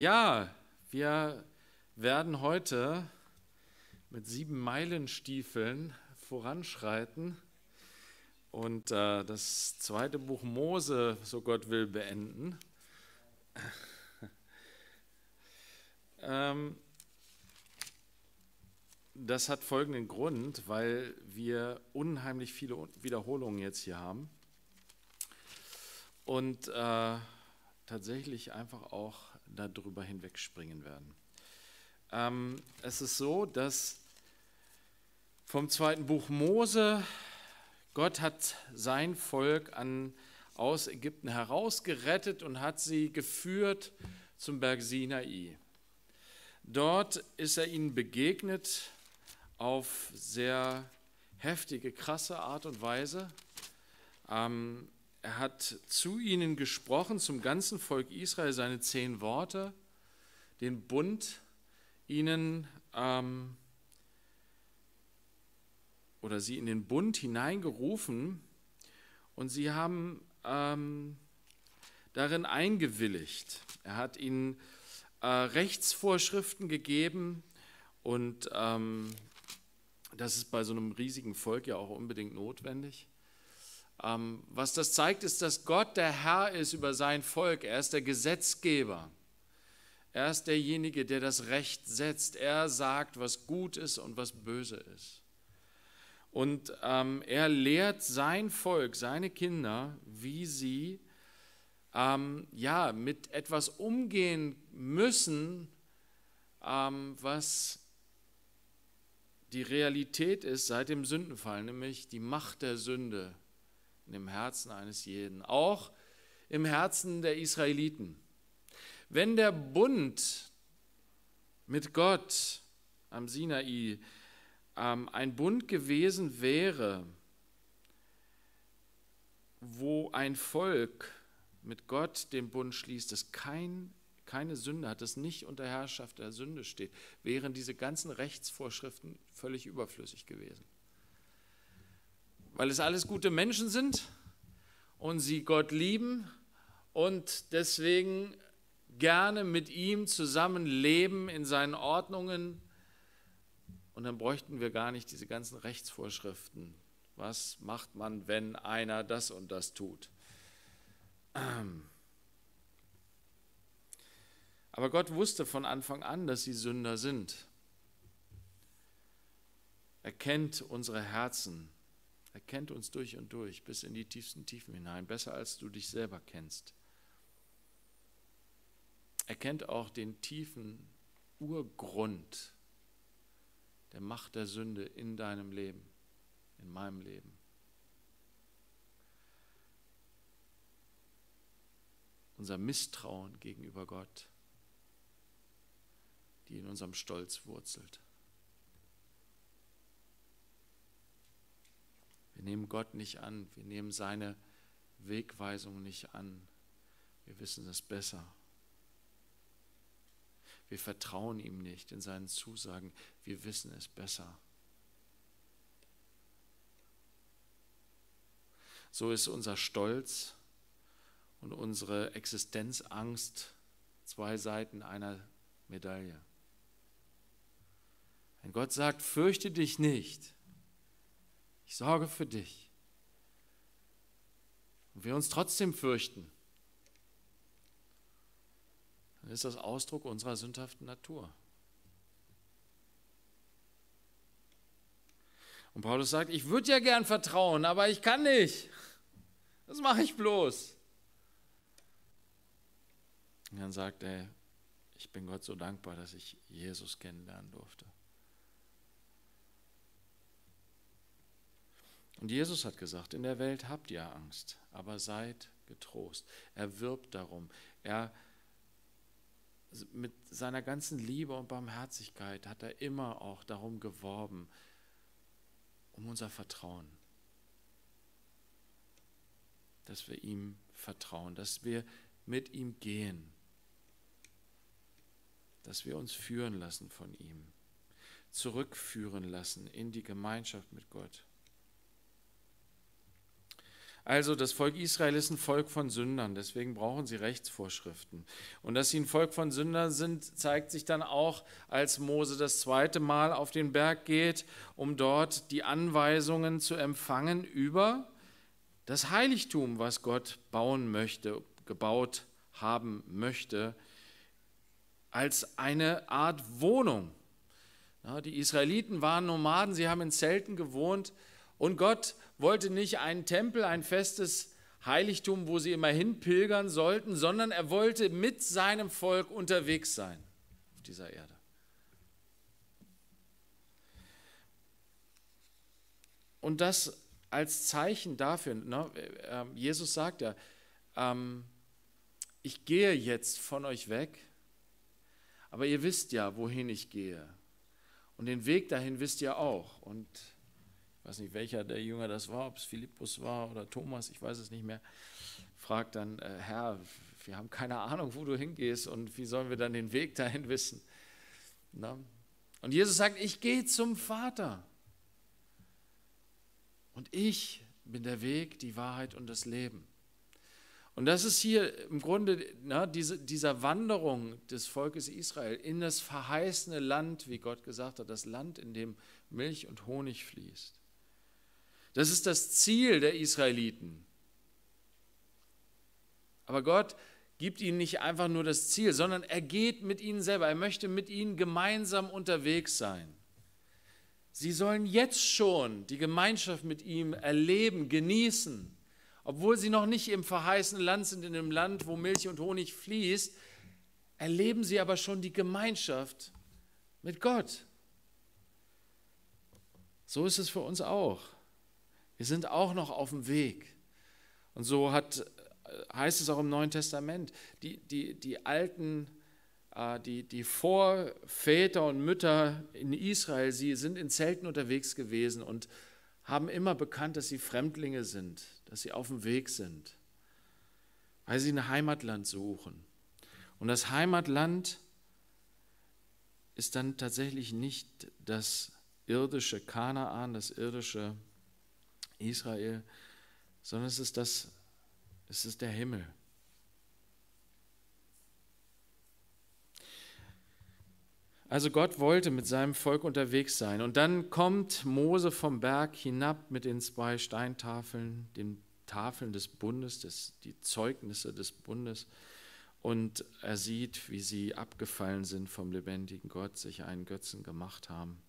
Ja, wir werden heute mit sieben Meilenstiefeln voranschreiten und äh, das zweite Buch Mose, so Gott will, beenden. ähm, das hat folgenden Grund, weil wir unheimlich viele Wiederholungen jetzt hier haben und äh, tatsächlich einfach auch darüber hinwegspringen werden. Ähm, es ist so, dass vom zweiten Buch Mose, Gott hat sein Volk an, aus Ägypten herausgerettet und hat sie geführt zum Berg Sinai. Dort ist er ihnen begegnet auf sehr heftige, krasse Art und Weise. Ähm, er hat zu ihnen gesprochen, zum ganzen Volk Israel, seine zehn Worte, den Bund ihnen ähm, oder sie in den Bund hineingerufen und sie haben ähm, darin eingewilligt. Er hat ihnen äh, Rechtsvorschriften gegeben und ähm, das ist bei so einem riesigen Volk ja auch unbedingt notwendig. Ähm, was das zeigt, ist, dass Gott der Herr ist über sein Volk. Er ist der Gesetzgeber. Er ist derjenige, der das Recht setzt. Er sagt, was gut ist und was böse ist. Und ähm, er lehrt sein Volk, seine Kinder, wie sie ähm, ja, mit etwas umgehen müssen, ähm, was die Realität ist seit dem Sündenfall, nämlich die Macht der Sünde in dem Herzen eines jeden, auch im Herzen der Israeliten. Wenn der Bund mit Gott am Sinai ähm, ein Bund gewesen wäre, wo ein Volk mit Gott den Bund schließt, das kein, keine Sünde hat, das nicht unter Herrschaft der Sünde steht, wären diese ganzen Rechtsvorschriften völlig überflüssig gewesen weil es alles gute Menschen sind und sie Gott lieben und deswegen gerne mit ihm zusammen leben in seinen Ordnungen. Und dann bräuchten wir gar nicht diese ganzen Rechtsvorschriften. Was macht man, wenn einer das und das tut? Ähm. Aber Gott wusste von Anfang an, dass sie Sünder sind. Er kennt unsere Herzen. Er kennt uns durch und durch, bis in die tiefsten Tiefen hinein, besser als du dich selber kennst. Er kennt auch den tiefen Urgrund der Macht der Sünde in deinem Leben, in meinem Leben. Unser Misstrauen gegenüber Gott, die in unserem Stolz wurzelt. nehmen Gott nicht an, wir nehmen seine Wegweisung nicht an. Wir wissen es besser. Wir vertrauen ihm nicht in seinen Zusagen. Wir wissen es besser. So ist unser Stolz und unsere Existenzangst zwei Seiten einer Medaille. Wenn Gott sagt, fürchte dich nicht, ich sorge für dich. Und wir uns trotzdem fürchten, dann ist das Ausdruck unserer sündhaften Natur. Und Paulus sagt, ich würde ja gern vertrauen, aber ich kann nicht. Das mache ich bloß. Und dann sagt er, ich bin Gott so dankbar, dass ich Jesus kennenlernen durfte. Und Jesus hat gesagt, in der Welt habt ihr Angst, aber seid getrost. Er wirbt darum. Er mit seiner ganzen Liebe und Barmherzigkeit hat er immer auch darum geworben, um unser Vertrauen. Dass wir ihm vertrauen, dass wir mit ihm gehen, dass wir uns führen lassen von ihm, zurückführen lassen in die Gemeinschaft mit Gott. Also das Volk Israel ist ein Volk von Sündern, deswegen brauchen sie Rechtsvorschriften. Und dass sie ein Volk von Sündern sind, zeigt sich dann auch, als Mose das zweite Mal auf den Berg geht, um dort die Anweisungen zu empfangen über das Heiligtum, was Gott bauen möchte, gebaut haben möchte, als eine Art Wohnung. Die Israeliten waren Nomaden, sie haben in Zelten gewohnt und Gott wollte nicht einen Tempel, ein festes Heiligtum, wo sie immer hinpilgern sollten, sondern er wollte mit seinem Volk unterwegs sein auf dieser Erde. Und das als Zeichen dafür, ne, ähm, Jesus sagt ja, ähm, ich gehe jetzt von euch weg, aber ihr wisst ja, wohin ich gehe. Und den Weg dahin wisst ihr auch. Und weiß nicht, welcher der Jünger das war, ob es Philippus war oder Thomas, ich weiß es nicht mehr, fragt dann, äh, Herr, wir haben keine Ahnung, wo du hingehst und wie sollen wir dann den Weg dahin wissen? Na? Und Jesus sagt, ich gehe zum Vater. Und ich bin der Weg, die Wahrheit und das Leben. Und das ist hier im Grunde na, diese, dieser Wanderung des Volkes Israel in das verheißene Land, wie Gott gesagt hat, das Land, in dem Milch und Honig fließt. Das ist das Ziel der Israeliten. Aber Gott gibt ihnen nicht einfach nur das Ziel, sondern er geht mit ihnen selber. Er möchte mit ihnen gemeinsam unterwegs sein. Sie sollen jetzt schon die Gemeinschaft mit ihm erleben, genießen. Obwohl sie noch nicht im verheißenen Land sind, in dem Land, wo Milch und Honig fließt, erleben sie aber schon die Gemeinschaft mit Gott. So ist es für uns auch. Wir sind auch noch auf dem Weg. Und so hat, äh, heißt es auch im Neuen Testament, die, die, die alten, äh, die, die Vorväter und Mütter in Israel, sie sind in Zelten unterwegs gewesen und haben immer bekannt, dass sie Fremdlinge sind, dass sie auf dem Weg sind, weil sie ein Heimatland suchen. Und das Heimatland ist dann tatsächlich nicht das irdische Kanaan, das irdische Israel, sondern es ist, das, es ist der Himmel. Also Gott wollte mit seinem Volk unterwegs sein. Und dann kommt Mose vom Berg hinab mit den zwei Steintafeln, den Tafeln des Bundes, des, die Zeugnisse des Bundes. Und er sieht, wie sie abgefallen sind vom lebendigen Gott, sich einen Götzen gemacht haben.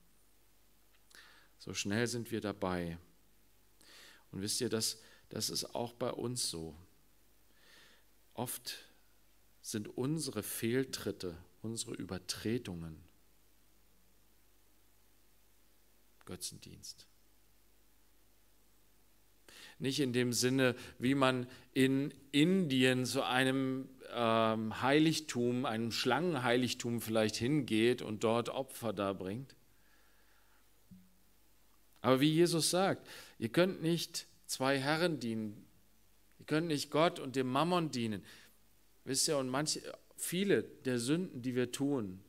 So schnell sind wir dabei. Und wisst ihr, das, das ist auch bei uns so. Oft sind unsere Fehltritte, unsere Übertretungen Götzendienst. Nicht in dem Sinne, wie man in Indien zu einem ähm, Heiligtum, einem Schlangenheiligtum vielleicht hingeht und dort Opfer darbringt. Aber wie Jesus sagt, Ihr könnt nicht zwei Herren dienen. Ihr könnt nicht Gott und dem Mammon dienen. Wisst ihr, und manche, viele der Sünden, die wir tun,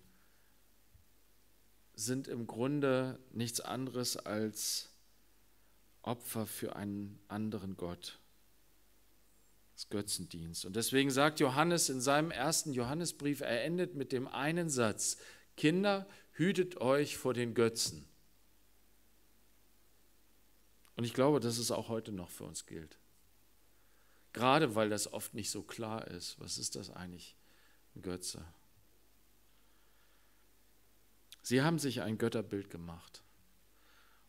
sind im Grunde nichts anderes als Opfer für einen anderen Gott. Das Götzendienst. Und deswegen sagt Johannes in seinem ersten Johannesbrief, er endet mit dem einen Satz, Kinder, hütet euch vor den Götzen. Und ich glaube, dass es auch heute noch für uns gilt. Gerade weil das oft nicht so klar ist. Was ist das eigentlich, ein Götze? Sie haben sich ein Götterbild gemacht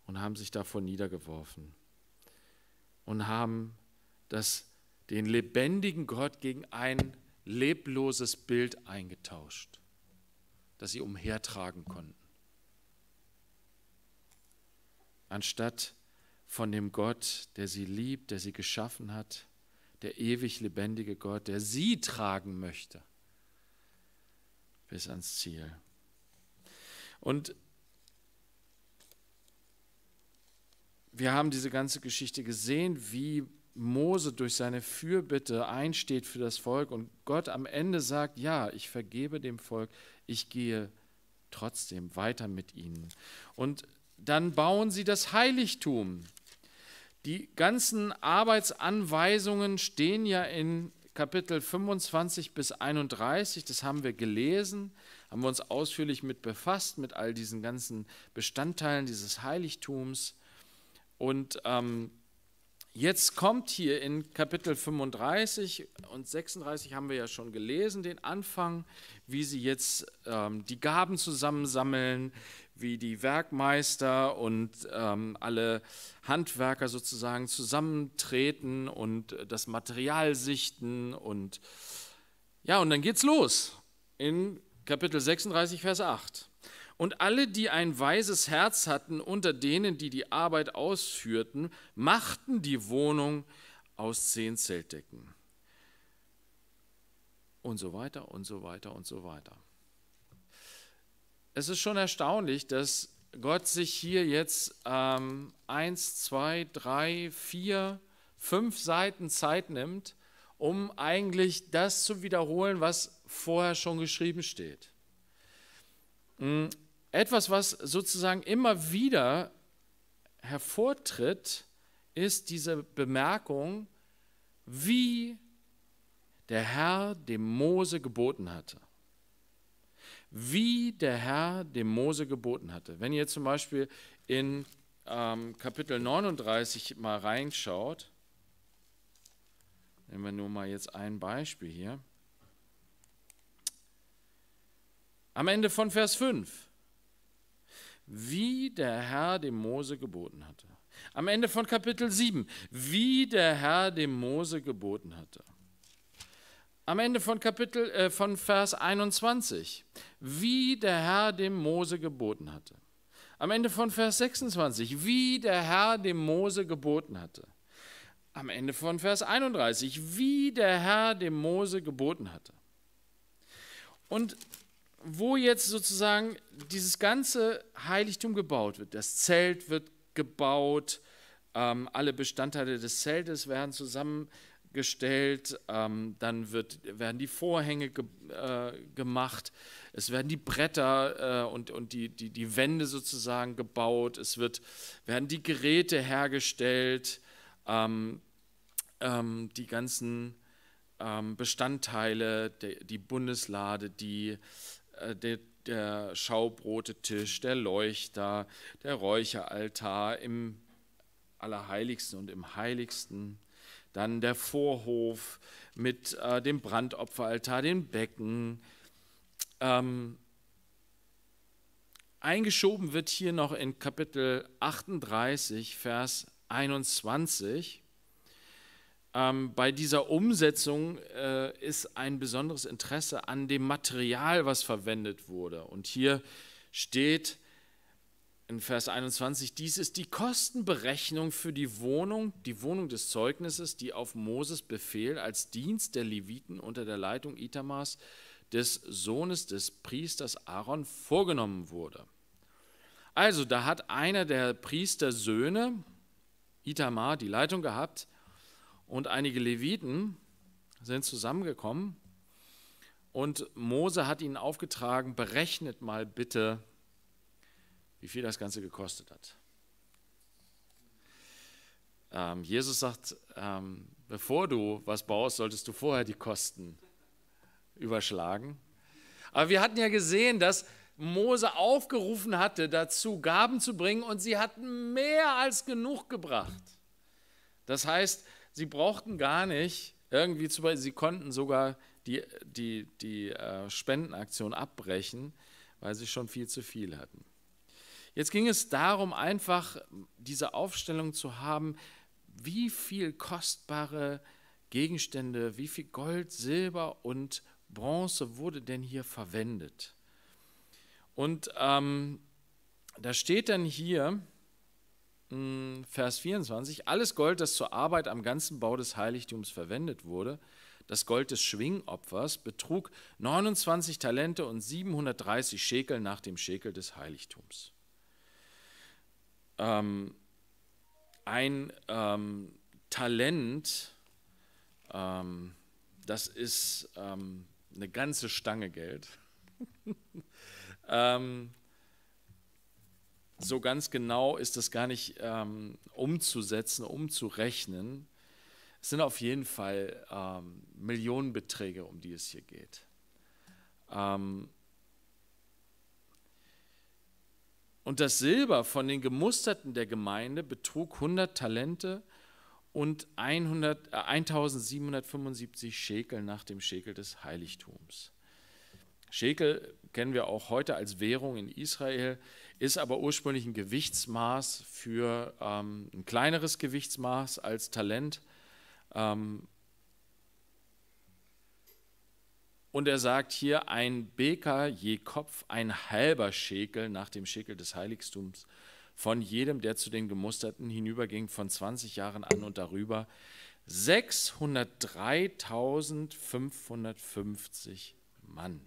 und haben sich davon niedergeworfen und haben das, den lebendigen Gott gegen ein lebloses Bild eingetauscht, das sie umhertragen konnten. Anstatt von dem Gott, der sie liebt, der sie geschaffen hat, der ewig lebendige Gott, der sie tragen möchte bis ans Ziel. Und wir haben diese ganze Geschichte gesehen, wie Mose durch seine Fürbitte einsteht für das Volk und Gott am Ende sagt, ja, ich vergebe dem Volk, ich gehe trotzdem weiter mit ihnen. Und dann bauen sie das Heiligtum. Die ganzen Arbeitsanweisungen stehen ja in Kapitel 25 bis 31, das haben wir gelesen, haben wir uns ausführlich mit befasst, mit all diesen ganzen Bestandteilen dieses Heiligtums. Und ähm, Jetzt kommt hier in Kapitel 35 und 36 haben wir ja schon gelesen, den Anfang, wie sie jetzt ähm, die Gaben zusammensammeln, wie die Werkmeister und ähm, alle Handwerker sozusagen zusammentreten und das Material sichten und ja, und dann geht's los in Kapitel 36, Vers 8. Und alle, die ein weises Herz hatten, unter denen, die die Arbeit ausführten, machten die Wohnung aus zehn Zeltdecken. Und so weiter und so weiter und so weiter. Es ist schon erstaunlich, dass Gott sich hier jetzt ähm, eins, zwei, drei, vier, fünf Seiten Zeit nimmt, um eigentlich das zu wiederholen, was vorher schon geschrieben steht. Mm, etwas, was sozusagen immer wieder hervortritt, ist diese Bemerkung, wie der Herr dem Mose geboten hatte. Wie der Herr dem Mose geboten hatte. Wenn ihr zum Beispiel in ähm, Kapitel 39 mal reinschaut, nehmen wir nur mal jetzt ein Beispiel hier. Am Ende von Vers 5 wie der Herr dem Mose geboten hatte. Am Ende von Kapitel 7, wie der Herr dem Mose geboten hatte. Am Ende von Kapitel äh, von Vers 21, wie der Herr dem Mose geboten hatte. Am Ende von Vers 26, wie der Herr dem Mose geboten hatte. Am Ende von Vers 31, wie der Herr dem Mose geboten hatte. Und wo jetzt sozusagen dieses ganze Heiligtum gebaut wird. Das Zelt wird gebaut, ähm, alle Bestandteile des Zeltes werden zusammengestellt, ähm, dann wird, werden die Vorhänge ge äh, gemacht, es werden die Bretter äh, und, und die, die, die Wände sozusagen gebaut, es wird, werden die Geräte hergestellt, ähm, ähm die ganzen ähm, Bestandteile, die Bundeslade, die äh, der, der Schaubrotetisch, der Leuchter, der Räucheraltar im Allerheiligsten und im Heiligsten. Dann der Vorhof mit äh, dem Brandopferaltar, den Becken. Ähm, eingeschoben wird hier noch in Kapitel 38, Vers 21 ähm, bei dieser Umsetzung äh, ist ein besonderes Interesse an dem Material, was verwendet wurde. Und hier steht in Vers 21, dies ist die Kostenberechnung für die Wohnung, die Wohnung des Zeugnisses, die auf Moses Befehl als Dienst der Leviten unter der Leitung Itamars des Sohnes des Priesters Aaron vorgenommen wurde. Also da hat einer der Priestersöhne, Itamar, die Leitung gehabt und einige Leviten sind zusammengekommen und Mose hat ihnen aufgetragen, berechnet mal bitte, wie viel das Ganze gekostet hat. Ähm, Jesus sagt, ähm, bevor du was baust, solltest du vorher die Kosten überschlagen. Aber wir hatten ja gesehen, dass Mose aufgerufen hatte, dazu Gaben zu bringen und sie hatten mehr als genug gebracht. Das heißt, Sie brauchten gar nicht irgendwie zu, sie konnten sogar die, die, die äh, Spendenaktion abbrechen, weil sie schon viel zu viel hatten. Jetzt ging es darum, einfach diese Aufstellung zu haben, wie viel kostbare Gegenstände, wie viel Gold, Silber und Bronze wurde denn hier verwendet. Und ähm, da steht dann hier, Mm, Vers 24, alles Gold, das zur Arbeit am ganzen Bau des Heiligtums verwendet wurde, das Gold des Schwingopfers betrug 29 Talente und 730 Schekel nach dem Schekel des Heiligtums. Ähm, ein ähm, Talent, ähm, das ist ähm, eine ganze Stange Geld. ähm, so ganz genau ist das gar nicht ähm, umzusetzen, umzurechnen. Es sind auf jeden Fall ähm, Millionenbeträge, um die es hier geht. Ähm und das Silber von den Gemusterten der Gemeinde betrug 100 Talente und 100, äh, 1775 Schekel nach dem Schekel des Heiligtums. Schekel kennen wir auch heute als Währung in Israel ist aber ursprünglich ein Gewichtsmaß für ähm, ein kleineres Gewichtsmaß als Talent. Ähm, und er sagt hier, ein Beker je Kopf, ein halber Schekel nach dem Schekel des Heiligtums von jedem, der zu den Gemusterten hinüberging, von 20 Jahren an und darüber, 603.550 Mann.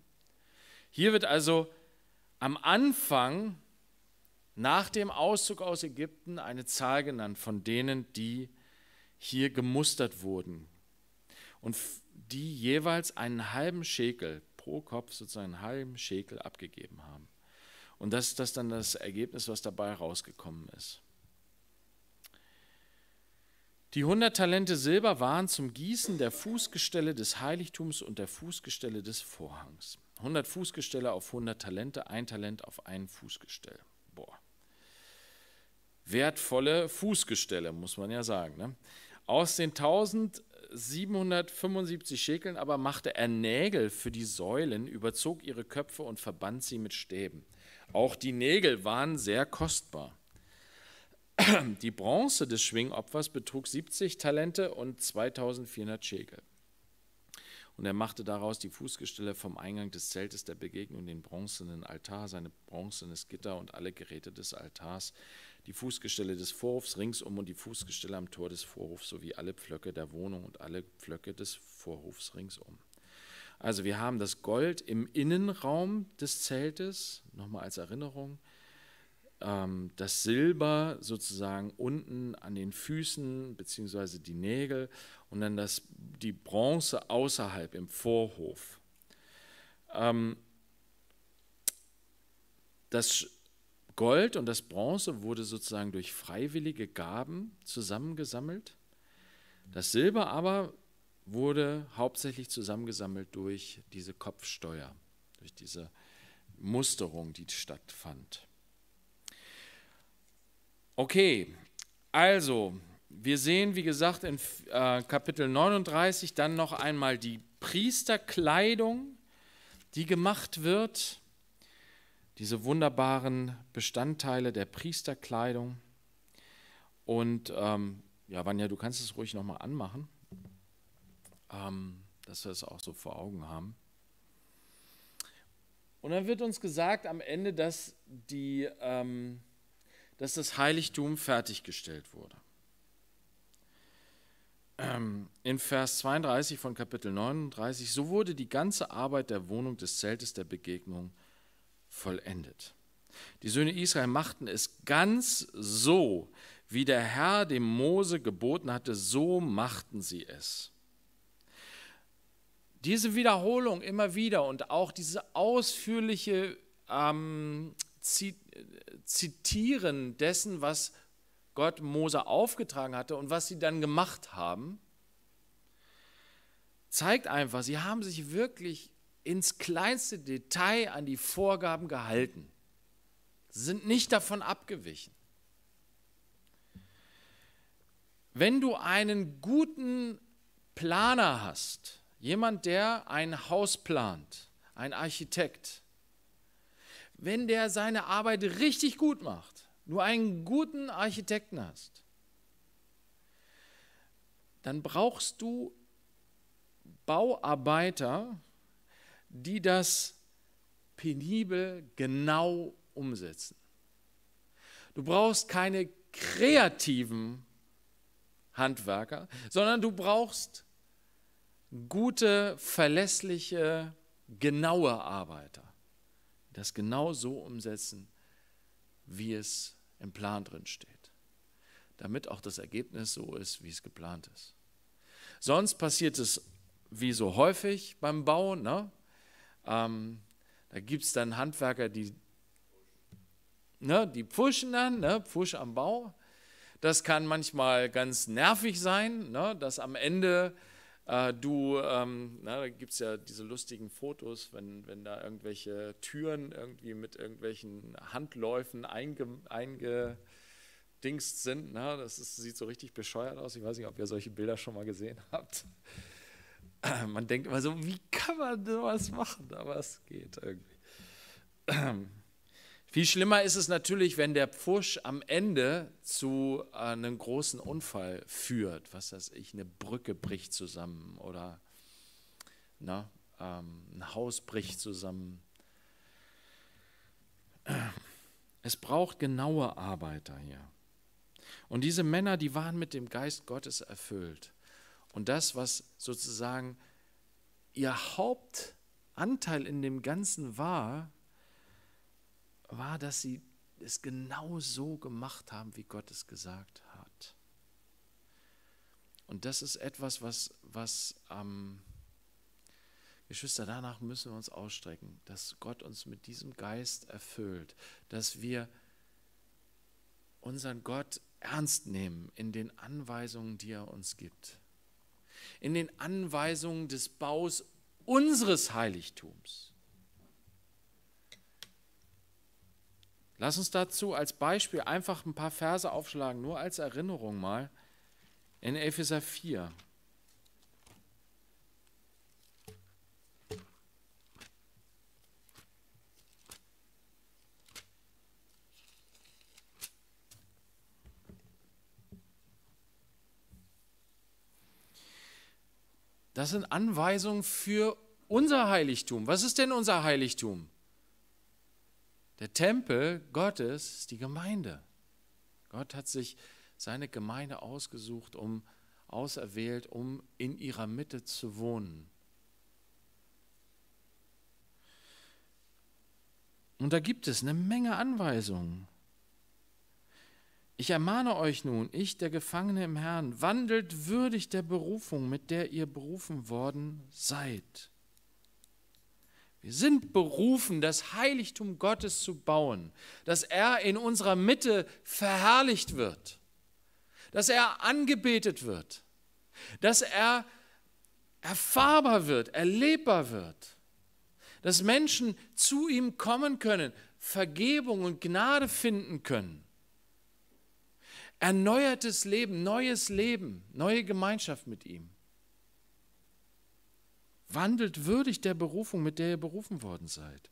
Hier wird also am Anfang nach dem Auszug aus Ägypten eine Zahl genannt von denen, die hier gemustert wurden und die jeweils einen halben Schekel pro Kopf sozusagen einen halben Schekel abgegeben haben. Und das ist das dann das Ergebnis, was dabei rausgekommen ist. Die 100 Talente Silber waren zum Gießen der Fußgestelle des Heiligtums und der Fußgestelle des Vorhangs. 100 Fußgestelle auf 100 Talente, ein Talent auf ein Fußgestell. Boah wertvolle Fußgestelle, muss man ja sagen. Ne? Aus den 1775 Schäkeln aber machte er Nägel für die Säulen, überzog ihre Köpfe und verband sie mit Stäben. Auch die Nägel waren sehr kostbar. Die Bronze des Schwingopfers betrug 70 Talente und 2400 Schäkel. Und er machte daraus die Fußgestelle vom Eingang des Zeltes der Begegnung, den bronzenen Altar, sein bronzenes Gitter und alle Geräte des Altars, die Fußgestelle des Vorhofs ringsum und die Fußgestelle am Tor des Vorhofs sowie alle Pflöcke der Wohnung und alle Pflöcke des Vorhofs ringsum. Also wir haben das Gold im Innenraum des Zeltes, nochmal als Erinnerung, ähm, das Silber sozusagen unten an den Füßen bzw. die Nägel und dann das, die Bronze außerhalb im Vorhof. Ähm, das Gold und das Bronze wurde sozusagen durch freiwillige Gaben zusammengesammelt. Das Silber aber wurde hauptsächlich zusammengesammelt durch diese Kopfsteuer, durch diese Musterung, die stattfand. Okay, also wir sehen, wie gesagt, in äh, Kapitel 39 dann noch einmal die Priesterkleidung, die gemacht wird diese wunderbaren Bestandteile der Priesterkleidung. Und ähm, ja, Vanja, du kannst es ruhig nochmal anmachen, ähm, dass wir es auch so vor Augen haben. Und dann wird uns gesagt am Ende, dass, die, ähm, dass das Heiligtum fertiggestellt wurde. Ähm, in Vers 32 von Kapitel 39, so wurde die ganze Arbeit der Wohnung des Zeltes der Begegnung vollendet. Die Söhne Israel machten es ganz so, wie der Herr dem Mose geboten hatte, so machten sie es. Diese Wiederholung immer wieder und auch diese ausführliche ähm, Zitieren dessen, was Gott Mose aufgetragen hatte und was sie dann gemacht haben, zeigt einfach, sie haben sich wirklich ins kleinste Detail an die Vorgaben gehalten, sind nicht davon abgewichen. Wenn du einen guten Planer hast, jemand, der ein Haus plant, ein Architekt, wenn der seine Arbeit richtig gut macht, nur einen guten Architekten hast, dann brauchst du Bauarbeiter, die das penibel genau umsetzen. Du brauchst keine kreativen Handwerker, sondern du brauchst gute, verlässliche, genaue Arbeiter, die das genau so umsetzen, wie es im Plan drin steht, damit auch das Ergebnis so ist, wie es geplant ist. Sonst passiert es wie so häufig beim Bau, ne? Ähm, da gibt es dann Handwerker, die, ne, die pushen dann, ne, push am Bau. Das kann manchmal ganz nervig sein, ne, dass am Ende äh, du, ähm, na, da gibt es ja diese lustigen Fotos, wenn, wenn da irgendwelche Türen irgendwie mit irgendwelchen Handläufen einge, einge sind. Na, ne, das ist, sieht so richtig bescheuert aus. Ich weiß nicht, ob ihr solche Bilder schon mal gesehen habt. man denkt immer so, wie kann man sowas machen? Aber es geht irgendwie. Viel schlimmer ist es natürlich, wenn der Pfusch am Ende zu einem großen Unfall führt. Was weiß ich, eine Brücke bricht zusammen oder na, ne, ähm, ein Haus bricht zusammen. Es braucht genaue Arbeiter hier. Und diese Männer, die waren mit dem Geist Gottes erfüllt. Und das, was sozusagen ihr Hauptanteil in dem Ganzen war, war, dass sie es genau so gemacht haben, wie Gott es gesagt hat. Und das ist etwas, was, was ähm, Geschwister, danach müssen wir uns ausstrecken, dass Gott uns mit diesem Geist erfüllt, dass wir unseren Gott ernst nehmen in den Anweisungen, die er uns gibt in den Anweisungen des Baus unseres Heiligtums. Lass uns dazu als Beispiel einfach ein paar Verse aufschlagen, nur als Erinnerung mal in Epheser 4. Das sind Anweisungen für unser Heiligtum. Was ist denn unser Heiligtum? Der Tempel Gottes ist die Gemeinde. Gott hat sich seine Gemeinde ausgesucht, um auserwählt, um in ihrer Mitte zu wohnen. Und da gibt es eine Menge Anweisungen. Ich ermahne euch nun, ich, der Gefangene im Herrn, wandelt würdig der Berufung, mit der ihr berufen worden seid. Wir sind berufen, das Heiligtum Gottes zu bauen, dass er in unserer Mitte verherrlicht wird, dass er angebetet wird, dass er erfahrbar wird, erlebbar wird, dass Menschen zu ihm kommen können, Vergebung und Gnade finden können. Erneuertes Leben, neues Leben, neue Gemeinschaft mit ihm. Wandelt würdig der Berufung, mit der ihr berufen worden seid.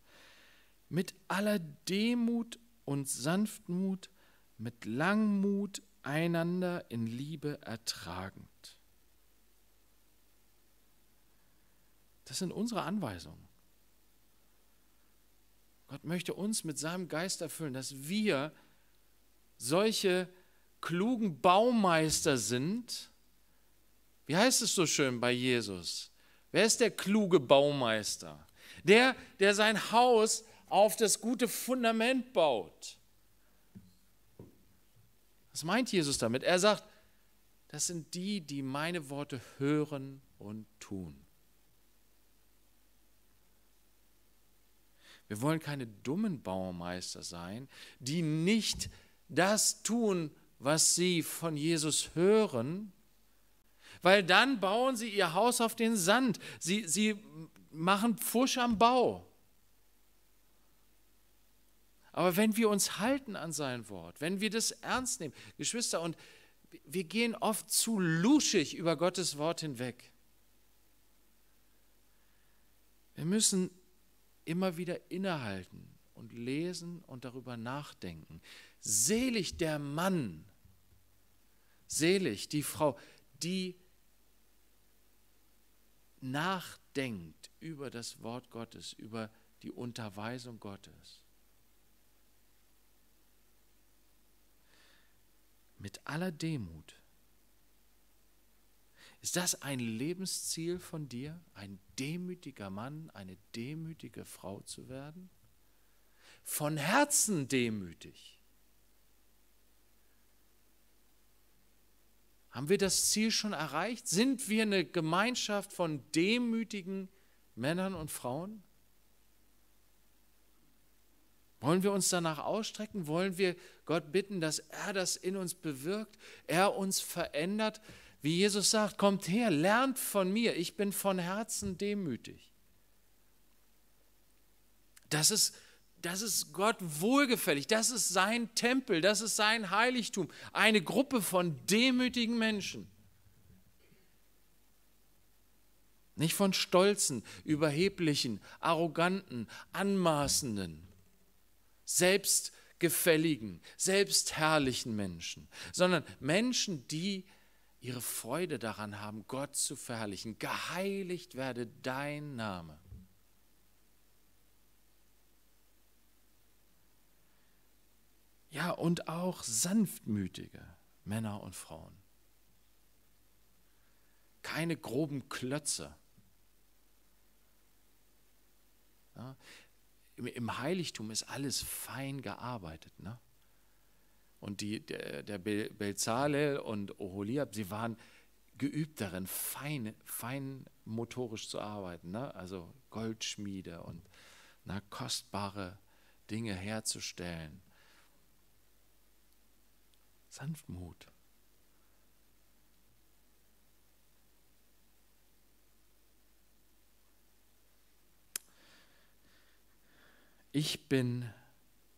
Mit aller Demut und Sanftmut, mit Langmut einander in Liebe ertragend. Das sind unsere Anweisungen. Gott möchte uns mit seinem Geist erfüllen, dass wir solche klugen Baumeister sind. Wie heißt es so schön bei Jesus? Wer ist der kluge Baumeister? Der, der sein Haus auf das gute Fundament baut. Was meint Jesus damit? Er sagt, das sind die, die meine Worte hören und tun. Wir wollen keine dummen Baumeister sein, die nicht das tun, was sie von Jesus hören, weil dann bauen sie ihr Haus auf den Sand. Sie, sie machen Pfusch am Bau. Aber wenn wir uns halten an sein Wort, wenn wir das ernst nehmen, Geschwister, und wir gehen oft zu luschig über Gottes Wort hinweg. Wir müssen immer wieder innehalten und lesen und darüber nachdenken. Selig der Mann, Selig die Frau, die nachdenkt über das Wort Gottes, über die Unterweisung Gottes. Mit aller Demut. Ist das ein Lebensziel von dir, ein demütiger Mann, eine demütige Frau zu werden? Von Herzen demütig. Haben wir das Ziel schon erreicht? Sind wir eine Gemeinschaft von demütigen Männern und Frauen? Wollen wir uns danach ausstrecken? Wollen wir Gott bitten, dass er das in uns bewirkt, er uns verändert? Wie Jesus sagt, kommt her, lernt von mir, ich bin von Herzen demütig. Das ist das ist Gott wohlgefällig, das ist sein Tempel, das ist sein Heiligtum, eine Gruppe von demütigen Menschen. Nicht von stolzen, überheblichen, arroganten, anmaßenden, selbstgefälligen, selbstherrlichen Menschen, sondern Menschen, die ihre Freude daran haben, Gott zu verherrlichen. Geheiligt werde dein Name. Ja, und auch sanftmütige Männer und Frauen. Keine groben Klötze. Ja, Im Heiligtum ist alles fein gearbeitet. Ne? Und die, der, der Belzalel und Oholiab, sie waren geübt darin, fein, fein motorisch zu arbeiten. Ne? Also Goldschmiede und na, kostbare Dinge herzustellen Sanftmut. Ich bin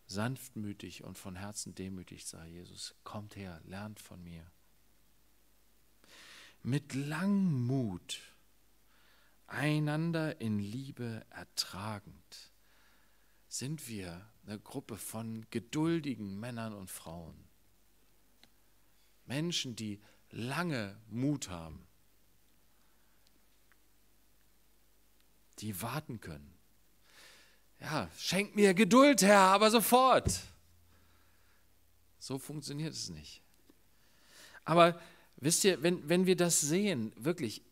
sanftmütig und von Herzen demütig, sagt Jesus. Kommt her, lernt von mir. Mit Langmut, einander in Liebe ertragend, sind wir eine Gruppe von geduldigen Männern und Frauen. Menschen, die lange Mut haben, die warten können. Ja, schenk mir Geduld, Herr, aber sofort. So funktioniert es nicht. Aber wisst ihr, wenn, wenn wir das sehen, wirklich,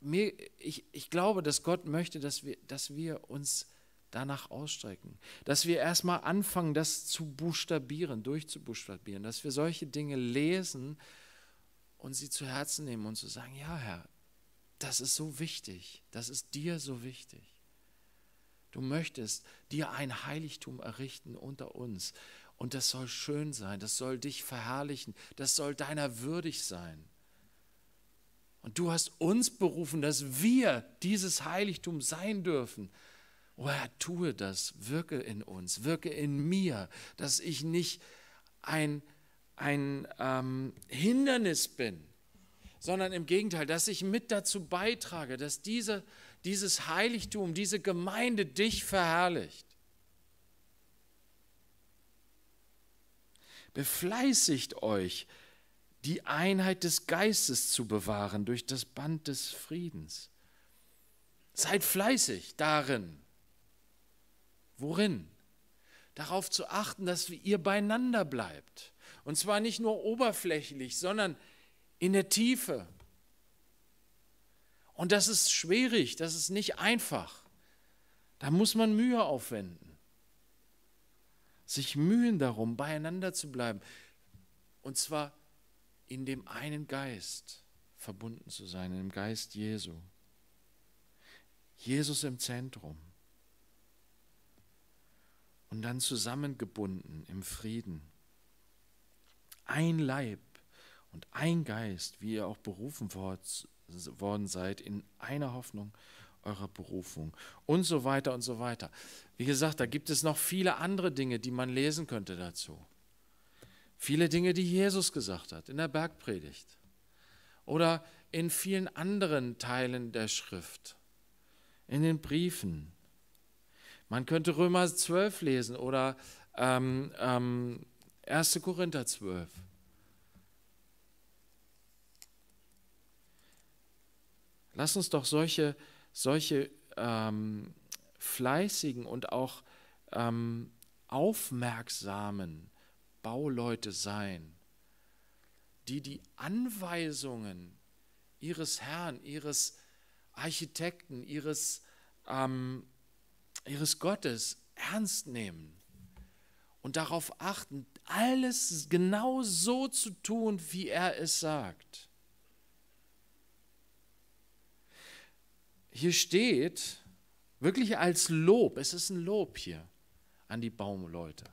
mir, ich, ich glaube, dass Gott möchte, dass wir, dass wir uns danach ausstrecken. Dass wir erstmal anfangen, das zu buchstabieren, durchzubuchstabieren, dass wir solche Dinge lesen und sie zu Herzen nehmen und zu sagen, ja Herr, das ist so wichtig, das ist dir so wichtig. Du möchtest dir ein Heiligtum errichten unter uns und das soll schön sein, das soll dich verherrlichen, das soll deiner würdig sein. Und du hast uns berufen, dass wir dieses Heiligtum sein dürfen oh Herr, tue das, wirke in uns, wirke in mir, dass ich nicht ein, ein ähm, Hindernis bin, sondern im Gegenteil, dass ich mit dazu beitrage, dass diese, dieses Heiligtum, diese Gemeinde dich verherrlicht. Befleißigt euch, die Einheit des Geistes zu bewahren durch das Band des Friedens. Seid fleißig darin, Worin? Darauf zu achten, dass ihr beieinander bleibt. Und zwar nicht nur oberflächlich, sondern in der Tiefe. Und das ist schwierig, das ist nicht einfach. Da muss man Mühe aufwenden. Sich mühen darum, beieinander zu bleiben. Und zwar in dem einen Geist verbunden zu sein, im Geist Jesu. Jesus im Zentrum und dann zusammengebunden im Frieden. Ein Leib und ein Geist, wie ihr auch berufen worden seid, in einer Hoffnung eurer Berufung und so weiter und so weiter. Wie gesagt, da gibt es noch viele andere Dinge, die man lesen könnte dazu. Viele Dinge, die Jesus gesagt hat in der Bergpredigt oder in vielen anderen Teilen der Schrift, in den Briefen, man könnte Römer 12 lesen oder ähm, ähm, 1. Korinther 12. Lass uns doch solche, solche ähm, fleißigen und auch ähm, aufmerksamen Bauleute sein, die die Anweisungen ihres Herrn, ihres Architekten, ihres ähm, ihres Gottes ernst nehmen und darauf achten, alles genau so zu tun, wie er es sagt. Hier steht wirklich als Lob, es ist ein Lob hier an die Baumleute.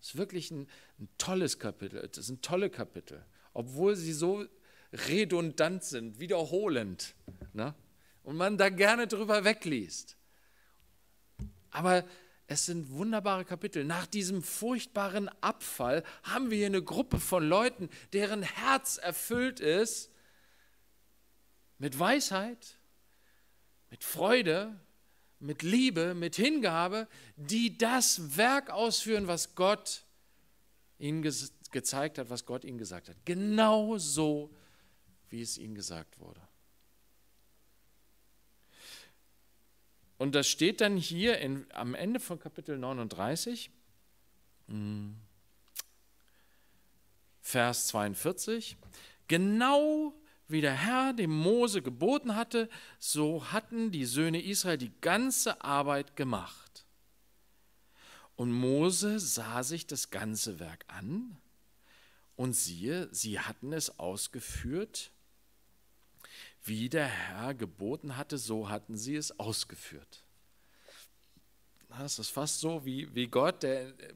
Es ist wirklich ein, ein tolles Kapitel, es sind tolle Kapitel, obwohl sie so redundant sind, wiederholend. Ne? Und man da gerne drüber wegliest. Aber es sind wunderbare Kapitel. Nach diesem furchtbaren Abfall haben wir hier eine Gruppe von Leuten, deren Herz erfüllt ist mit Weisheit, mit Freude, mit Liebe, mit Hingabe, die das Werk ausführen, was Gott ihnen ge gezeigt hat, was Gott ihnen gesagt hat. Genau so, wie es ihnen gesagt wurde. Und das steht dann hier in, am Ende von Kapitel 39, mm, Vers 42. Genau wie der Herr dem Mose geboten hatte, so hatten die Söhne Israel die ganze Arbeit gemacht. Und Mose sah sich das ganze Werk an, und siehe, sie hatten es ausgeführt wie der Herr geboten hatte, so hatten sie es ausgeführt. Das ist fast so wie, wie Gott, der äh,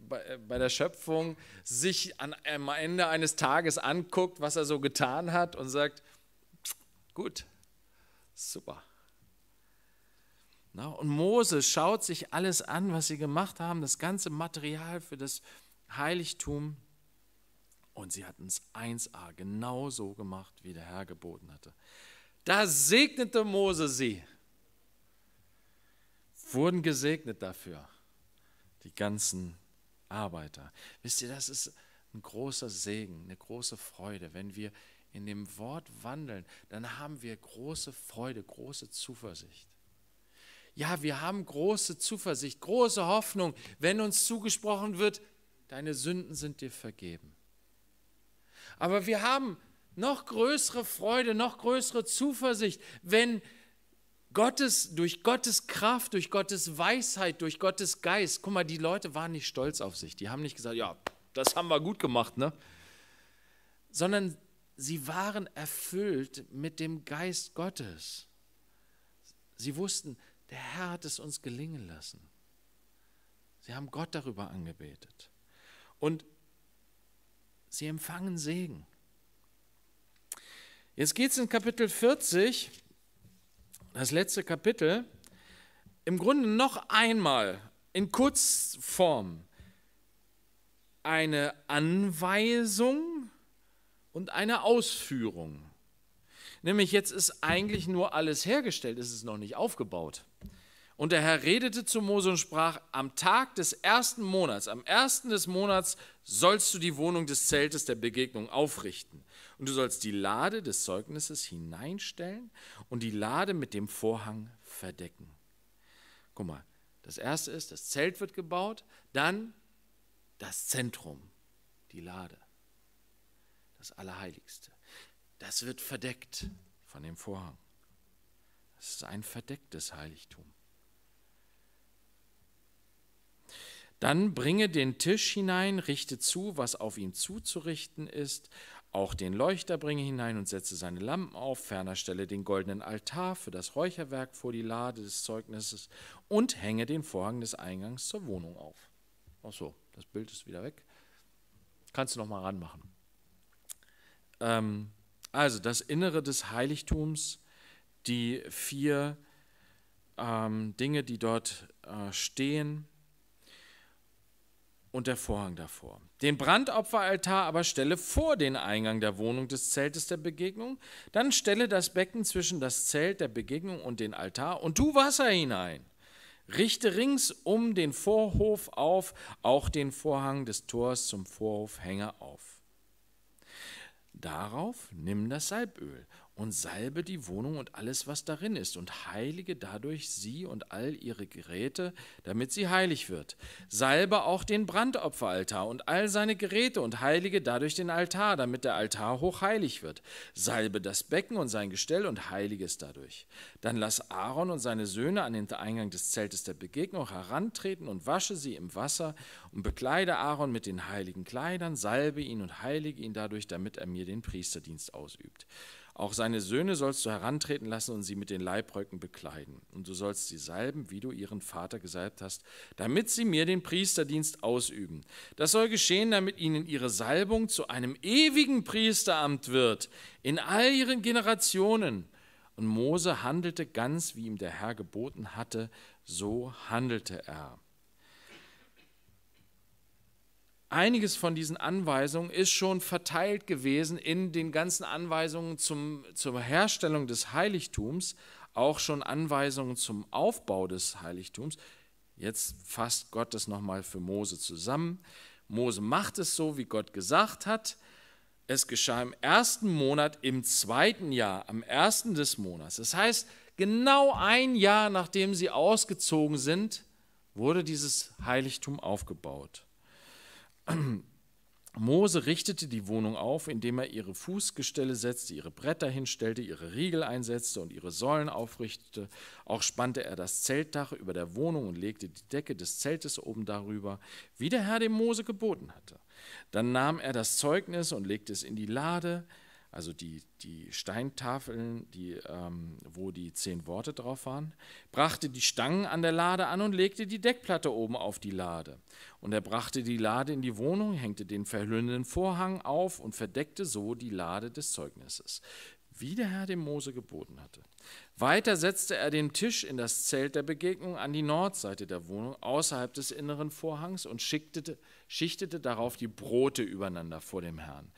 bei, der Schöpfung sich an, am Ende eines Tages anguckt, was er so getan hat und sagt, gut, super. Na, und Mose schaut sich alles an, was sie gemacht haben, das ganze Material für das Heiligtum. Und sie hatten es 1a genau so gemacht, wie der Herr geboten hatte. Da segnete Mose sie. Wurden gesegnet dafür, die ganzen Arbeiter. Wisst ihr, das ist ein großer Segen, eine große Freude. Wenn wir in dem Wort wandeln, dann haben wir große Freude, große Zuversicht. Ja, wir haben große Zuversicht, große Hoffnung, wenn uns zugesprochen wird, deine Sünden sind dir vergeben. Aber wir haben noch größere Freude, noch größere Zuversicht, wenn Gottes, durch Gottes Kraft, durch Gottes Weisheit, durch Gottes Geist, guck mal, die Leute waren nicht stolz auf sich. Die haben nicht gesagt, ja, das haben wir gut gemacht, ne? Sondern sie waren erfüllt mit dem Geist Gottes. Sie wussten, der Herr hat es uns gelingen lassen. Sie haben Gott darüber angebetet. Und sie empfangen Segen. Jetzt geht es in Kapitel 40, das letzte Kapitel, im Grunde noch einmal in Kurzform eine Anweisung und eine Ausführung. Nämlich jetzt ist eigentlich nur alles hergestellt, es ist noch nicht aufgebaut. Und der Herr redete zu Mose und sprach, am Tag des ersten Monats, am ersten des Monats sollst du die Wohnung des Zeltes der Begegnung aufrichten. Und du sollst die Lade des Zeugnisses hineinstellen und die Lade mit dem Vorhang verdecken. Guck mal, das erste ist, das Zelt wird gebaut, dann das Zentrum, die Lade, das Allerheiligste. Das wird verdeckt von dem Vorhang. Es ist ein verdecktes Heiligtum. Dann bringe den Tisch hinein, richte zu, was auf ihm zuzurichten ist, auch den Leuchter bringe hinein und setze seine Lampen auf, ferner stelle den goldenen Altar für das Räucherwerk vor die Lade des Zeugnisses und hänge den Vorhang des Eingangs zur Wohnung auf. Ach so, das Bild ist wieder weg. Kannst du nochmal ranmachen. Ähm, also das Innere des Heiligtums, die vier ähm, Dinge, die dort äh, stehen, und der Vorhang davor. Den Brandopferaltar aber stelle vor den Eingang der Wohnung des Zeltes der Begegnung, dann stelle das Becken zwischen das Zelt der Begegnung und den Altar und tu Wasser hinein. Richte rings um den Vorhof auf, auch den Vorhang des Tors zum Vorhof hänge auf. Darauf nimm das Salböl und salbe die Wohnung und alles, was darin ist, und heilige dadurch sie und all ihre Geräte, damit sie heilig wird. Salbe auch den Brandopferaltar und all seine Geräte und heilige dadurch den Altar, damit der Altar hochheilig wird. Salbe das Becken und sein Gestell und heilige es dadurch. Dann lass Aaron und seine Söhne an den Eingang des Zeltes der Begegnung herantreten und wasche sie im Wasser und bekleide Aaron mit den heiligen Kleidern, salbe ihn und heilige ihn dadurch, damit er mir den Priesterdienst ausübt. Auch seine Söhne sollst du herantreten lassen und sie mit den Leibröcken bekleiden. Und du sollst sie salben, wie du ihren Vater gesalbt hast, damit sie mir den Priesterdienst ausüben. Das soll geschehen, damit ihnen ihre Salbung zu einem ewigen Priesteramt wird, in all ihren Generationen. Und Mose handelte ganz, wie ihm der Herr geboten hatte, so handelte er einiges von diesen Anweisungen ist schon verteilt gewesen in den ganzen Anweisungen zum, zur Herstellung des Heiligtums, auch schon Anweisungen zum Aufbau des Heiligtums. Jetzt fasst Gott das nochmal für Mose zusammen. Mose macht es so, wie Gott gesagt hat. Es geschah im ersten Monat im zweiten Jahr, am ersten des Monats. Das heißt, genau ein Jahr nachdem sie ausgezogen sind, wurde dieses Heiligtum aufgebaut. Mose richtete die Wohnung auf, indem er ihre Fußgestelle setzte, ihre Bretter hinstellte, ihre Riegel einsetzte und ihre Säulen aufrichtete. Auch spannte er das Zeltdach über der Wohnung und legte die Decke des Zeltes oben darüber, wie der Herr dem Mose geboten hatte. Dann nahm er das Zeugnis und legte es in die Lade, also die, die Steintafeln, die, ähm, wo die zehn Worte drauf waren, brachte die Stangen an der Lade an und legte die Deckplatte oben auf die Lade. Und er brachte die Lade in die Wohnung, hängte den verhüllenden Vorhang auf und verdeckte so die Lade des Zeugnisses, wie der Herr dem Mose geboten hatte. Weiter setzte er den Tisch in das Zelt der Begegnung an die Nordseite der Wohnung außerhalb des inneren Vorhangs und schichtete, schichtete darauf die Brote übereinander vor dem Herrn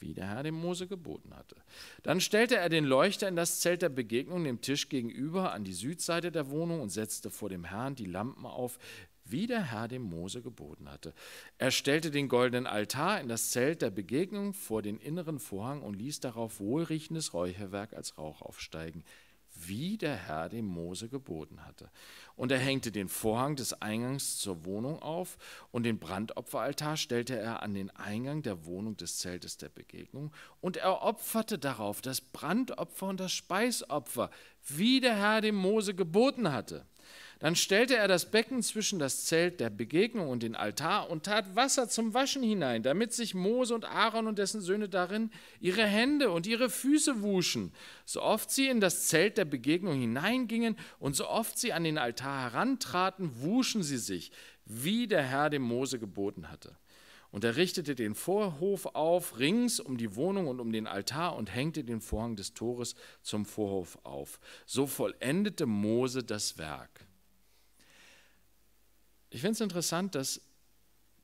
wie der Herr dem Mose geboten hatte. Dann stellte er den Leuchter in das Zelt der Begegnung dem Tisch gegenüber an die Südseite der Wohnung und setzte vor dem Herrn die Lampen auf, wie der Herr dem Mose geboten hatte. Er stellte den goldenen Altar in das Zelt der Begegnung vor den inneren Vorhang und ließ darauf wohlriechendes Räucherwerk als Rauch aufsteigen wie der Herr dem Mose geboten hatte. Und er hängte den Vorhang des Eingangs zur Wohnung auf und den Brandopferaltar stellte er an den Eingang der Wohnung des Zeltes der Begegnung und er opferte darauf das Brandopfer und das Speisopfer, wie der Herr dem Mose geboten hatte. Dann stellte er das Becken zwischen das Zelt der Begegnung und den Altar und tat Wasser zum Waschen hinein, damit sich Mose und Aaron und dessen Söhne darin ihre Hände und ihre Füße wuschen, so oft sie in das Zelt der Begegnung hineingingen und so oft sie an den Altar herantraten, wuschen sie sich, wie der Herr dem Mose geboten hatte. Und er richtete den Vorhof auf, rings um die Wohnung und um den Altar und hängte den Vorhang des Tores zum Vorhof auf. So vollendete Mose das Werk. Ich finde es interessant, dass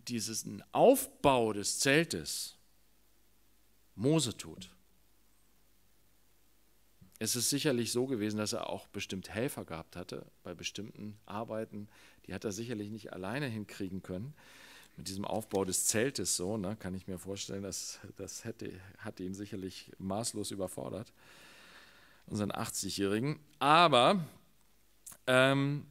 diesen Aufbau des Zeltes Mose tut. Es ist sicherlich so gewesen, dass er auch bestimmt Helfer gehabt hatte bei bestimmten Arbeiten. Die hat er sicherlich nicht alleine hinkriegen können. Mit diesem Aufbau des Zeltes so, ne, kann ich mir vorstellen, dass das hätte, hat ihn sicherlich maßlos überfordert, unseren 80-Jährigen. Aber ähm,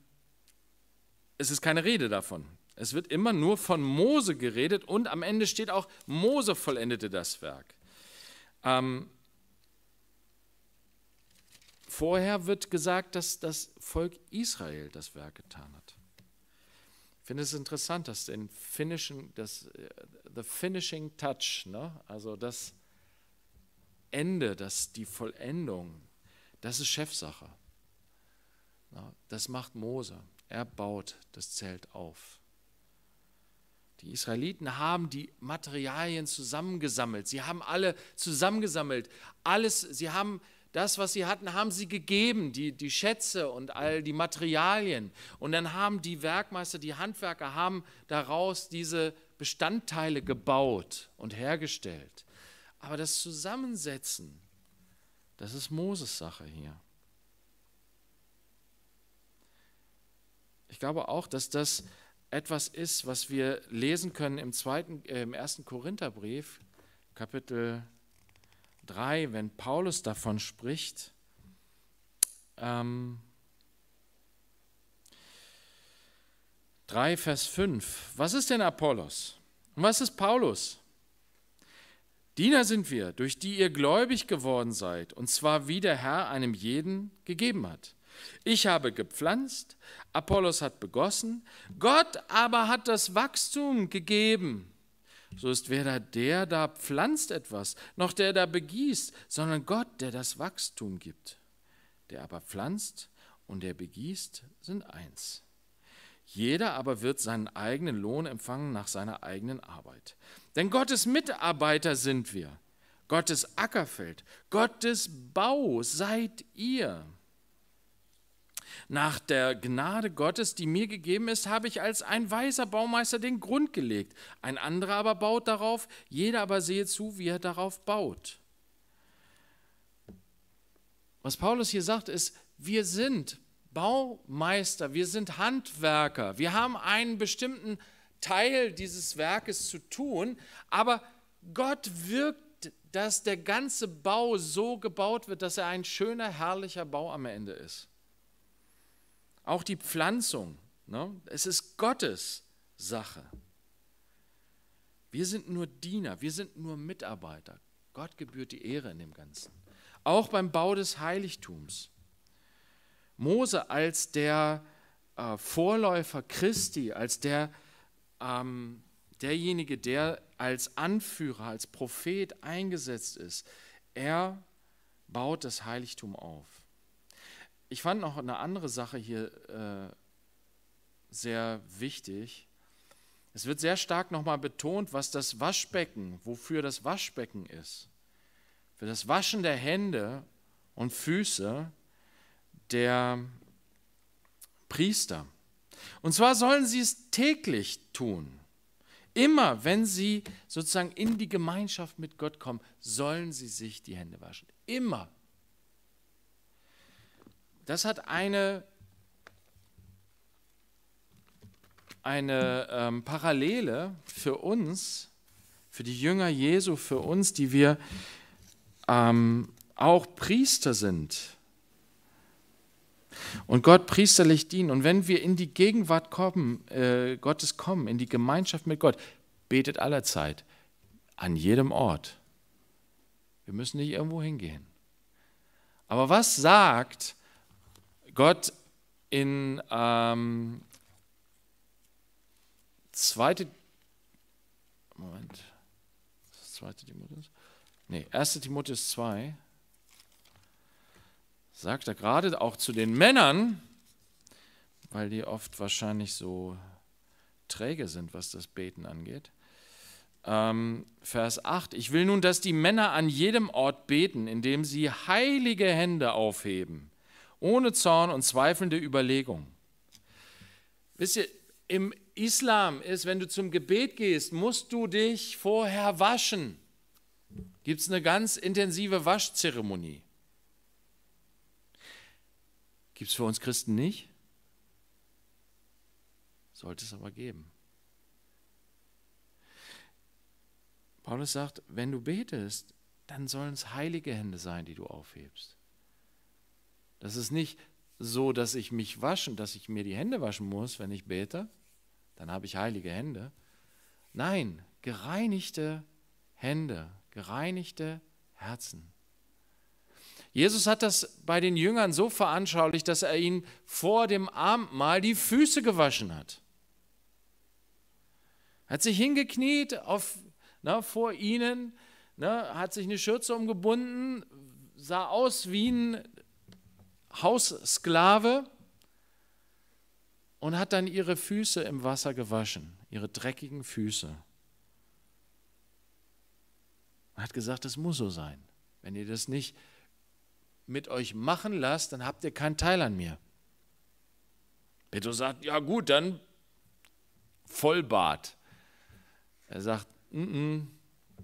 es ist keine Rede davon. Es wird immer nur von Mose geredet und am Ende steht auch, Mose vollendete das Werk. Ähm, vorher wird gesagt, dass das Volk Israel das Werk getan hat. Ich finde es interessant, dass den finishing, das äh, the finishing touch, ne? also das Ende, das, die Vollendung, das ist Chefsache. Ne? Das macht Mose. Er baut das Zelt auf. Die Israeliten haben die Materialien zusammengesammelt. Sie haben alle zusammengesammelt. Alles, sie haben das, was sie hatten, haben sie gegeben, die, die Schätze und all die Materialien. Und dann haben die Werkmeister, die Handwerker haben daraus diese Bestandteile gebaut und hergestellt. Aber das Zusammensetzen, das ist Moses Sache hier. Ich glaube auch, dass das etwas ist, was wir lesen können im, zweiten, äh, im ersten Korintherbrief, Kapitel 3, wenn Paulus davon spricht. Ähm, 3, Vers 5. Was ist denn Apollos? Und was ist Paulus? Diener sind wir, durch die ihr gläubig geworden seid, und zwar wie der Herr einem jeden gegeben hat. Ich habe gepflanzt, Apollos hat begossen, Gott aber hat das Wachstum gegeben. So ist weder der, da pflanzt etwas, noch der, da begießt, sondern Gott, der das Wachstum gibt. Der aber pflanzt und der begießt sind eins. Jeder aber wird seinen eigenen Lohn empfangen nach seiner eigenen Arbeit. Denn Gottes Mitarbeiter sind wir, Gottes Ackerfeld, Gottes Bau seid ihr. Nach der Gnade Gottes, die mir gegeben ist, habe ich als ein weiser Baumeister den Grund gelegt. Ein anderer aber baut darauf, jeder aber sehe zu, wie er darauf baut. Was Paulus hier sagt, ist, wir sind Baumeister, wir sind Handwerker, wir haben einen bestimmten Teil dieses Werkes zu tun, aber Gott wirkt, dass der ganze Bau so gebaut wird, dass er ein schöner, herrlicher Bau am Ende ist. Auch die Pflanzung. Ne? Es ist Gottes Sache. Wir sind nur Diener, wir sind nur Mitarbeiter. Gott gebührt die Ehre in dem Ganzen. Auch beim Bau des Heiligtums. Mose als der äh, Vorläufer Christi, als der, ähm, derjenige, der als Anführer, als Prophet eingesetzt ist, er baut das Heiligtum auf ich fand noch eine andere Sache hier äh, sehr wichtig. Es wird sehr stark nochmal betont, was das Waschbecken, wofür das Waschbecken ist. Für das Waschen der Hände und Füße der Priester. Und zwar sollen sie es täglich tun. Immer, wenn sie sozusagen in die Gemeinschaft mit Gott kommen, sollen sie sich die Hände waschen. Immer, das hat eine, eine ähm, Parallele für uns, für die Jünger Jesu, für uns, die wir ähm, auch Priester sind und Gott priesterlich dienen. Und wenn wir in die Gegenwart kommen, äh, Gottes kommen, in die Gemeinschaft mit Gott, betet allerzeit, an jedem Ort. Wir müssen nicht irgendwo hingehen. Aber was sagt Gott in ähm, zweite Moment, zweite Timotheus? Nee, 1. Timotheus 2 sagt er gerade auch zu den Männern, weil die oft wahrscheinlich so träge sind, was das Beten angeht. Ähm, Vers 8, ich will nun, dass die Männer an jedem Ort beten, indem sie heilige Hände aufheben ohne Zorn und zweifelnde Überlegung. Wisst ihr, im Islam ist, wenn du zum Gebet gehst, musst du dich vorher waschen. Gibt es eine ganz intensive Waschzeremonie. Gibt es für uns Christen nicht? Sollte es aber geben. Paulus sagt, wenn du betest, dann sollen es heilige Hände sein, die du aufhebst. Das ist nicht so, dass ich mich waschen, dass ich mir die Hände waschen muss, wenn ich bete. Dann habe ich heilige Hände. Nein, gereinigte Hände, gereinigte Herzen. Jesus hat das bei den Jüngern so veranschaulicht, dass er ihnen vor dem Abendmahl die Füße gewaschen hat. Hat sich hingekniet auf, na, vor ihnen, na, hat sich eine Schürze umgebunden, sah aus wie ein Haussklave und hat dann ihre Füße im Wasser gewaschen, ihre dreckigen Füße. Er hat gesagt, das muss so sein. Wenn ihr das nicht mit euch machen lasst, dann habt ihr keinen Teil an mir. Petrus sagt, ja gut, dann Vollbart. Er sagt, n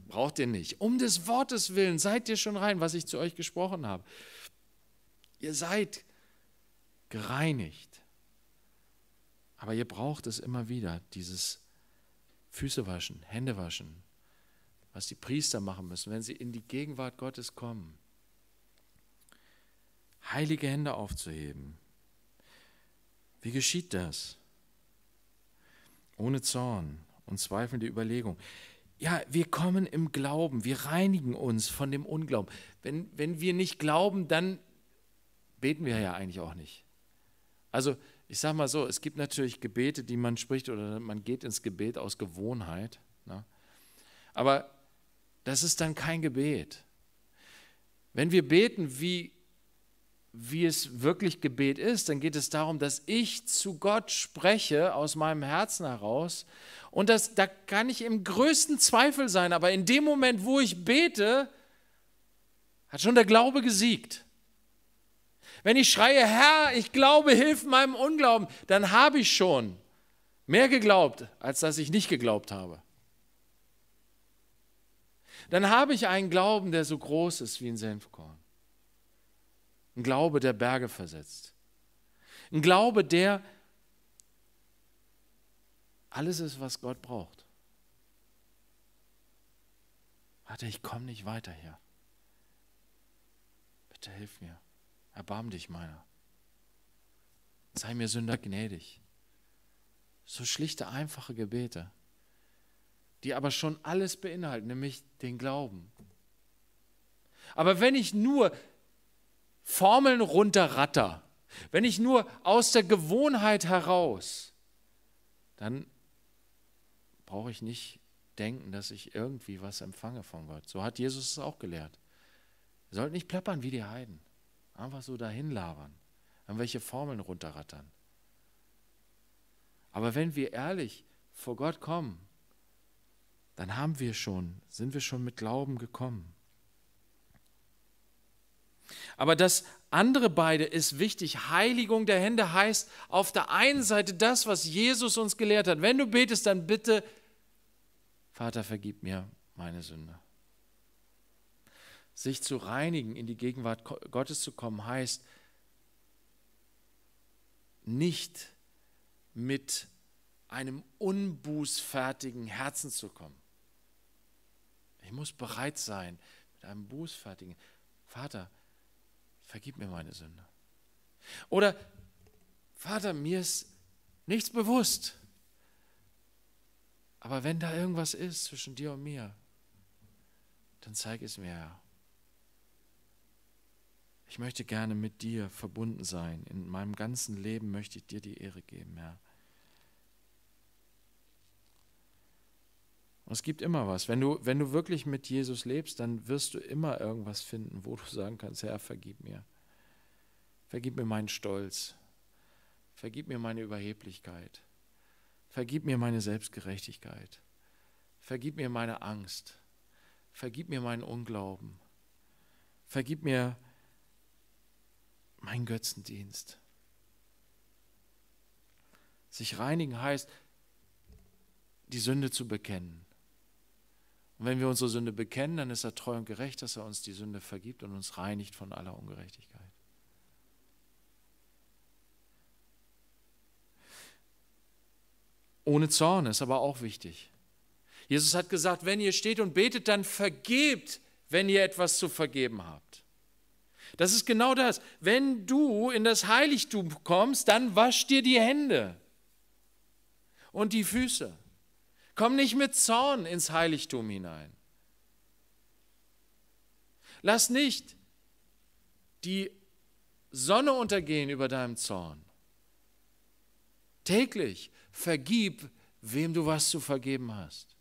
-n, braucht ihr nicht. Um des Wortes willen seid ihr schon rein, was ich zu euch gesprochen habe. Ihr seid gereinigt. Aber ihr braucht es immer wieder, dieses Füße waschen, Hände waschen, was die Priester machen müssen, wenn sie in die Gegenwart Gottes kommen. Heilige Hände aufzuheben. Wie geschieht das? Ohne Zorn und zweifelnde Überlegung. Ja, wir kommen im Glauben, wir reinigen uns von dem Unglauben. Wenn, wenn wir nicht glauben, dann beten wir ja eigentlich auch nicht. Also ich sage mal so, es gibt natürlich Gebete, die man spricht oder man geht ins Gebet aus Gewohnheit. Ne? Aber das ist dann kein Gebet. Wenn wir beten, wie, wie es wirklich Gebet ist, dann geht es darum, dass ich zu Gott spreche aus meinem Herzen heraus. Und das, da kann ich im größten Zweifel sein, aber in dem Moment, wo ich bete, hat schon der Glaube gesiegt. Wenn ich schreie, Herr, ich glaube, hilf meinem Unglauben, dann habe ich schon mehr geglaubt, als dass ich nicht geglaubt habe. Dann habe ich einen Glauben, der so groß ist wie ein Senfkorn. Ein Glaube, der Berge versetzt. Ein Glaube, der alles ist, was Gott braucht. Warte, ich komme nicht weiter hier. Bitte hilf mir. Erbarm dich meiner. Sei mir Sünder gnädig. So schlichte, einfache Gebete, die aber schon alles beinhalten, nämlich den Glauben. Aber wenn ich nur Formeln runterratter, wenn ich nur aus der Gewohnheit heraus, dann brauche ich nicht denken, dass ich irgendwie was empfange von Gott. So hat Jesus es auch gelehrt. Ihr sollt nicht plappern wie die Heiden. Einfach so dahin labern, irgendwelche Formeln runterrattern. Aber wenn wir ehrlich vor Gott kommen, dann haben wir schon, sind wir schon mit Glauben gekommen. Aber das andere beide ist wichtig. Heiligung der Hände heißt auf der einen Seite das, was Jesus uns gelehrt hat. Wenn du betest, dann bitte, Vater, vergib mir meine Sünde sich zu reinigen, in die Gegenwart Gottes zu kommen, heißt nicht mit einem unbußfertigen Herzen zu kommen. Ich muss bereit sein, mit einem bußfertigen Vater, vergib mir meine Sünde. Oder Vater, mir ist nichts bewusst. Aber wenn da irgendwas ist zwischen dir und mir, dann zeig es mir, Herr. Ich möchte gerne mit dir verbunden sein. In meinem ganzen Leben möchte ich dir die Ehre geben, Herr. Und es gibt immer was. Wenn du, wenn du wirklich mit Jesus lebst, dann wirst du immer irgendwas finden, wo du sagen kannst, Herr, vergib mir. Vergib mir meinen Stolz. Vergib mir meine Überheblichkeit. Vergib mir meine Selbstgerechtigkeit. Vergib mir meine Angst. Vergib mir meinen Unglauben. Vergib mir mein Götzendienst. Sich reinigen heißt, die Sünde zu bekennen. Und wenn wir unsere Sünde bekennen, dann ist er treu und gerecht, dass er uns die Sünde vergibt und uns reinigt von aller Ungerechtigkeit. Ohne Zorn ist aber auch wichtig. Jesus hat gesagt, wenn ihr steht und betet, dann vergebt, wenn ihr etwas zu vergeben habt. Das ist genau das. Wenn du in das Heiligtum kommst, dann wasch dir die Hände und die Füße. Komm nicht mit Zorn ins Heiligtum hinein. Lass nicht die Sonne untergehen über deinem Zorn. Täglich vergib, wem du was zu vergeben hast.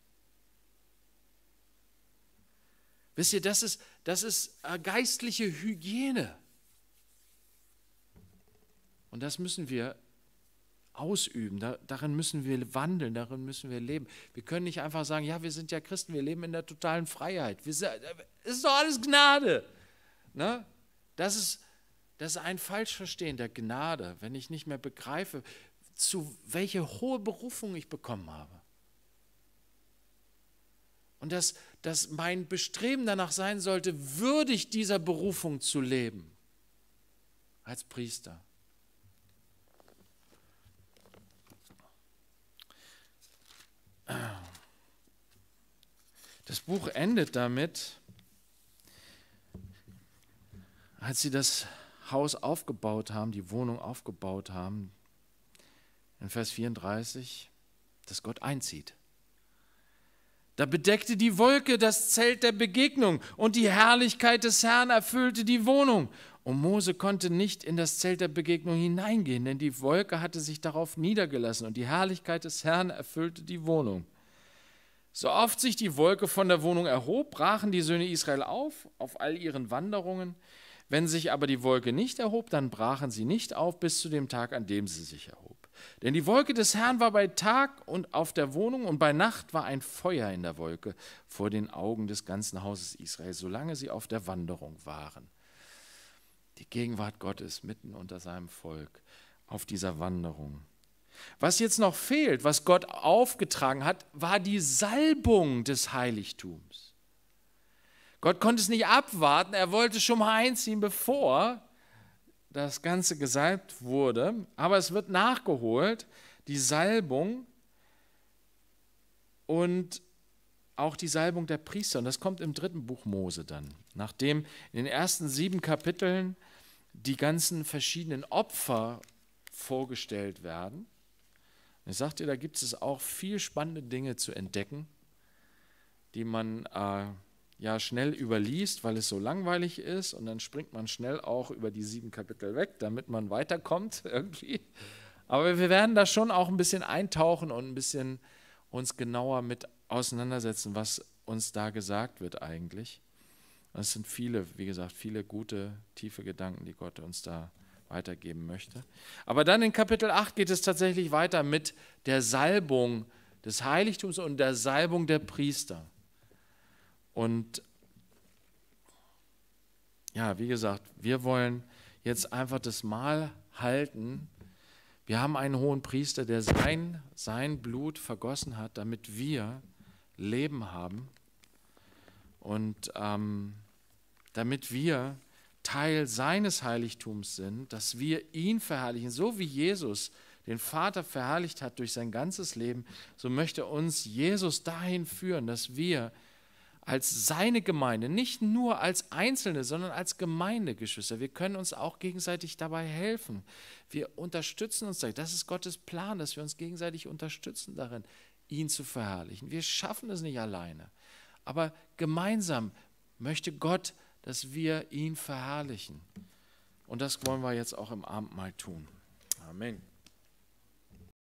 Wisst ihr, das ist, das ist äh, geistliche Hygiene. Und das müssen wir ausüben, darin müssen wir wandeln, darin müssen wir leben. Wir können nicht einfach sagen, ja, wir sind ja Christen, wir leben in der totalen Freiheit. Es ist doch alles Gnade. Ne? Das, ist, das ist ein Falschverstehen der Gnade, wenn ich nicht mehr begreife, zu welcher hohe Berufung ich bekommen habe. Und dass, dass mein Bestreben danach sein sollte, würdig dieser Berufung zu leben. Als Priester. Das Buch endet damit, als sie das Haus aufgebaut haben, die Wohnung aufgebaut haben, in Vers 34, dass Gott einzieht. Da bedeckte die Wolke das Zelt der Begegnung und die Herrlichkeit des Herrn erfüllte die Wohnung. Und Mose konnte nicht in das Zelt der Begegnung hineingehen, denn die Wolke hatte sich darauf niedergelassen und die Herrlichkeit des Herrn erfüllte die Wohnung. So oft sich die Wolke von der Wohnung erhob, brachen die Söhne Israel auf, auf all ihren Wanderungen. Wenn sich aber die Wolke nicht erhob, dann brachen sie nicht auf bis zu dem Tag, an dem sie sich erhob. Denn die Wolke des Herrn war bei Tag und auf der Wohnung und bei Nacht war ein Feuer in der Wolke vor den Augen des ganzen Hauses Israel, solange sie auf der Wanderung waren. Die Gegenwart Gottes mitten unter seinem Volk auf dieser Wanderung. Was jetzt noch fehlt, was Gott aufgetragen hat, war die Salbung des Heiligtums. Gott konnte es nicht abwarten, er wollte schon mal einziehen, bevor das Ganze gesalbt wurde, aber es wird nachgeholt, die Salbung und auch die Salbung der Priester. Und das kommt im dritten Buch Mose dann, nachdem in den ersten sieben Kapiteln die ganzen verschiedenen Opfer vorgestellt werden. Und ich sagte, da gibt es auch viel spannende Dinge zu entdecken, die man äh, ja schnell überliest, weil es so langweilig ist und dann springt man schnell auch über die sieben Kapitel weg, damit man weiterkommt irgendwie. Aber wir werden da schon auch ein bisschen eintauchen und ein bisschen uns genauer mit auseinandersetzen, was uns da gesagt wird eigentlich. Es sind viele, wie gesagt, viele gute, tiefe Gedanken, die Gott uns da weitergeben möchte. Aber dann in Kapitel 8 geht es tatsächlich weiter mit der Salbung des Heiligtums und der Salbung der Priester. Und ja, wie gesagt, wir wollen jetzt einfach das Mal halten. Wir haben einen hohen Priester, der sein, sein Blut vergossen hat, damit wir Leben haben und ähm, damit wir Teil seines Heiligtums sind, dass wir ihn verherrlichen, so wie Jesus den Vater verherrlicht hat durch sein ganzes Leben, so möchte uns Jesus dahin führen, dass wir als seine Gemeinde, nicht nur als Einzelne, sondern als Gemeindegeschwister. Wir können uns auch gegenseitig dabei helfen. Wir unterstützen uns. Das ist Gottes Plan, dass wir uns gegenseitig unterstützen darin, ihn zu verherrlichen. Wir schaffen es nicht alleine, aber gemeinsam möchte Gott, dass wir ihn verherrlichen. Und das wollen wir jetzt auch im Abend mal tun. Amen.